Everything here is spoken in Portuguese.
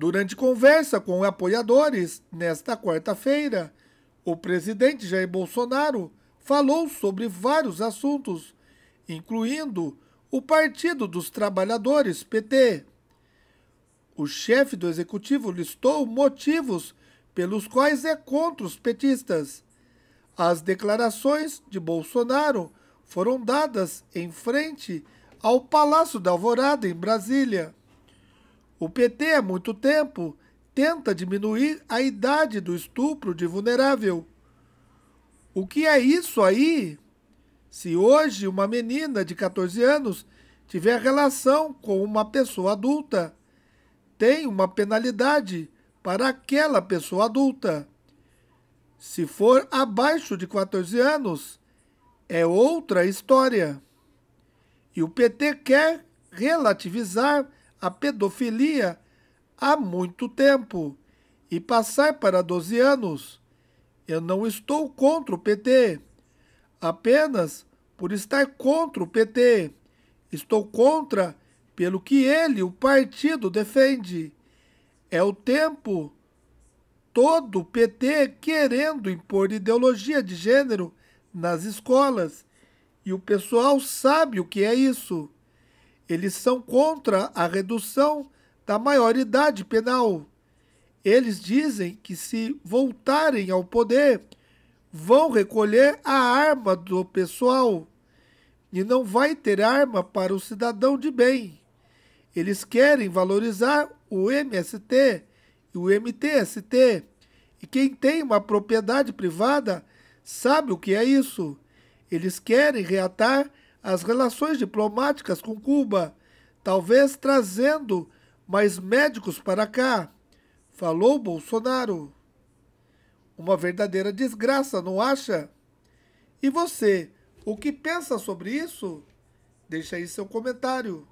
Durante conversa com apoiadores nesta quarta-feira, o presidente Jair Bolsonaro falou sobre vários assuntos, incluindo o Partido dos Trabalhadores, PT. O chefe do executivo listou motivos pelos quais é contra os petistas. As declarações de Bolsonaro foram dadas em frente ao Palácio da Alvorada, em Brasília. O PT há muito tempo tenta diminuir a idade do estupro de vulnerável. O que é isso aí? Se hoje uma menina de 14 anos tiver relação com uma pessoa adulta, tem uma penalidade para aquela pessoa adulta. Se for abaixo de 14 anos, é outra história. E o PT quer relativizar a pedofilia há muito tempo e passar para 12 anos. Eu não estou contra o PT, apenas por estar contra o PT. Estou contra pelo que ele, o partido, defende. É o tempo todo o PT querendo impor ideologia de gênero nas escolas. E o pessoal sabe o que é isso. Eles são contra a redução da maioridade penal. Eles dizem que, se voltarem ao poder, vão recolher a arma do pessoal e não vai ter arma para o cidadão de bem. Eles querem valorizar o MST e o MTST. E quem tem uma propriedade privada sabe o que é isso. Eles querem reatar as relações diplomáticas com Cuba, talvez trazendo mais médicos para cá, falou Bolsonaro. Uma verdadeira desgraça, não acha? E você, o que pensa sobre isso? Deixe aí seu comentário.